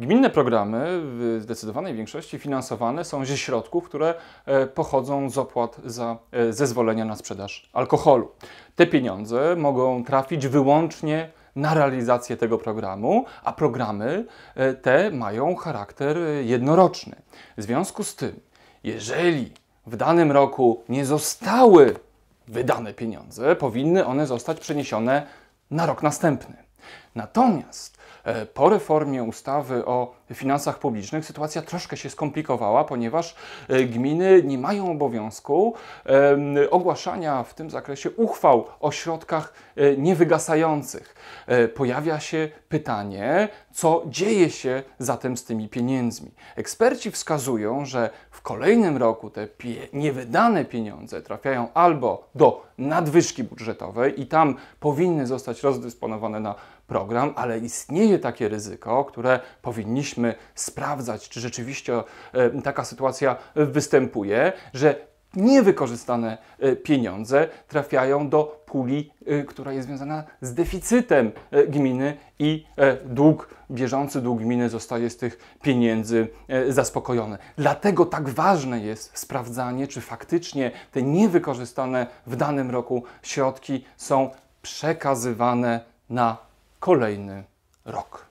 Gminne programy w zdecydowanej większości finansowane są ze środków, które e, pochodzą z opłat za e, zezwolenia na sprzedaż alkoholu. Te pieniądze mogą trafić wyłącznie na realizację tego programu, a programy e, te mają charakter jednoroczny. W związku z tym, jeżeli w danym roku nie zostały wydane pieniądze, powinny one zostać przeniesione na rok następny. Natomiast e, po reformie ustawy o finansach publicznych sytuacja troszkę się skomplikowała, ponieważ e, gminy nie mają obowiązku ogłaszania w tym zakresie uchwał o środkach e, niewygasających. Pojawia się pytanie, co dzieje się zatem z tymi pieniędzmi. Eksperci wskazują, że w kolejnym roku te niewydane pieniądze trafiają albo do nadwyżki budżetowej i tam powinny zostać rozdysponowane na program, ale istnieje takie ryzyko, które powinniśmy sprawdzać, czy rzeczywiście e, taka sytuacja występuje, że niewykorzystane e, pieniądze trafiają do puli, e, która jest związana z deficytem gminy i dług, bieżący dług gminy zostaje z tych pieniędzy zaspokojony. Dlatego tak ważne jest sprawdzanie, czy faktycznie te niewykorzystane w danym roku środki są przekazywane na kolejny rok.